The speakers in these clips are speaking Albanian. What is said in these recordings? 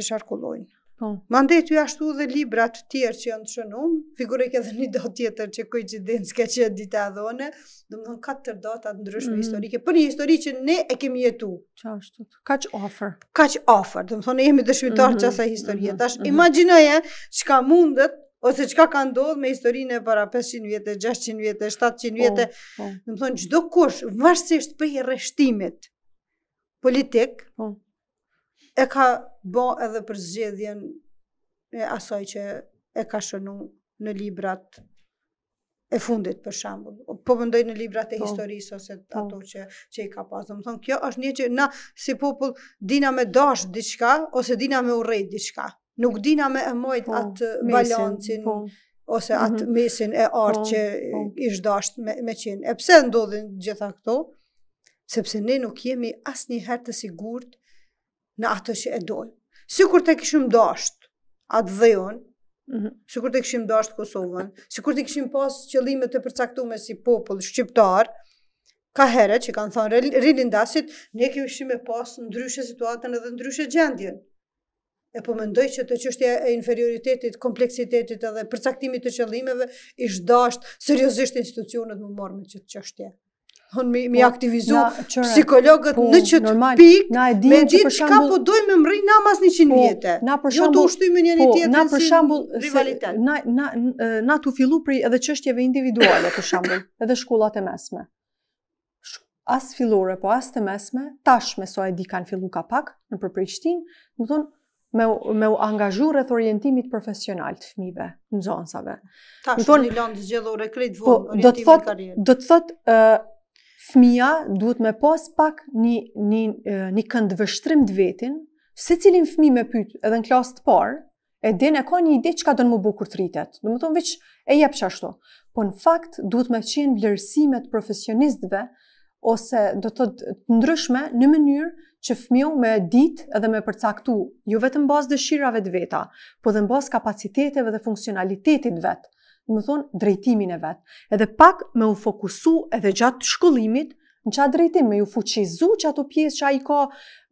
që sharkullojnë. Po. Mande ty ashtu dhe libra të tjerë që janë të shënum, figurek edhe një do tjetër që kuj që dinë s'ke që dita adhone, dhe më thonë katë të dota ndryshme mm. historike, për po një histori që ne e kemi jetu. Qa ashtu? Ka që ofër? Ka që ofër, dhe më e jemi dëshmitar mhm, që asaj historie. Mhm, Tash, mm imaginoje që ka mundet, ose që ka ka ndodhë me historinë e para 500 vjetë, 600 vjetë, 700 vjetë, po, po. dhe më thonë, gjdo kush, vërsisht për i reshtimit politik, po e ka bo edhe për zgjedhjen e asaj që e ka shënu në librat e fundit për shembull. Po mendoj në librat e po. historisë ose po. ato që që i ka pas. Do të thonë kjo është një që na si popull dina me dash diçka ose dina me urrej diçka. Nuk dina me e mojt po, atë balancin po. ose mhm. atë mm -hmm. mesin e po, artë po, që po. ish me, me qenë. E pse ndodhin gjitha këto? Sepse ne nuk jemi asë një herë të sigurt në atë që e dojë. Si kur të këshim dasht atë dhejon, mhm. si kur të këshim dasht Kosovën, si kur të këshim pas qëllimet të përcaktume si popull shqiptar, ka herë që kanë thonë rilindasit, ne kemi shumë e pas ndryshe situatën edhe ndryshe gjendjen. E po mendoj që të qështja e inferioritetit, kompleksitetit edhe përcaktimit të qëllimeve, ishtë dasht seriosisht institucionet më morë me që qështja hon mi, mi po, aktivizu psikologët po, në qëtë pik, me ditë që ka shambull, po dojmë me mërëj na mas 100 po, vjetë. Na për jo të ushtu një anë tjetër tjetën si rivalitet. na, na, na të fillu për edhe qështjeve individuale, për shembull edhe shkullat e mesme. As fillore, po as të mesme, tash me so e di kanë fillu ka pak, në për do më me u, me u angazhu rreth orientimit profesional të fëmijëve, nxënësave. Tash do të lëndë zgjedhore krejt po, vonë orientimin Do të thotë, do të thot Fëmija duhet me pas pak një, një, një këndë vështrim të vetin, se cilin fëmi me pytë edhe në klasë të parë, e din e ka një ide që ka dënë më bu kur të rritet. Dhe më thonë, veç e jep që ashtu. Po në fakt, duhet me qenë vlerësimet profesionistëve, ose do të të ndryshme në mënyrë që fëmiu me dit edhe me përcaktu, ju jo vetëm bazë dëshirave të veta, po dhe në bazë kapaciteteve dhe funksionalitetit vetë në më thonë, drejtimin e vetë. Edhe pak me u fokusu edhe gjatë të shkullimit, në qatë drejtim, me u fuqizu që ato pjesë që a i ka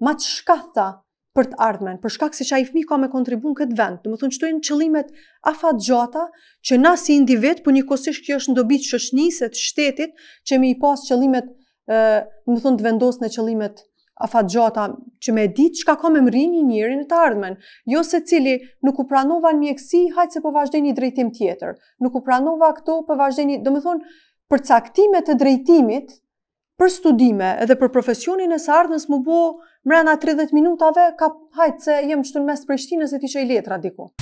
ma të shkatha për të ardhmen, për shkak se që a i fmi ka me kontribun këtë vend. Në më thonë, që të qëlimet a fatë gjata, që na si individ, për po një kosish kjo është ndobit shëshniset, shtetit, që me i pasë qëlimet, në më thonë, të vendosë në qëlimet a gjata që me ditë që ka ka me mëri një njëri në të ardhmen, jo se cili nuk u pranova në mjekësi, hajtë se po vazhde një drejtim tjetër, nuk u pranova këto po vazhde një, do me thonë, për caktime të drejtimit, për studime edhe për profesionin e së ardhmes më bo mrena 30 minutave, ka hajtë se jem qëtë në mes Prishtinës e ti që i letra diku.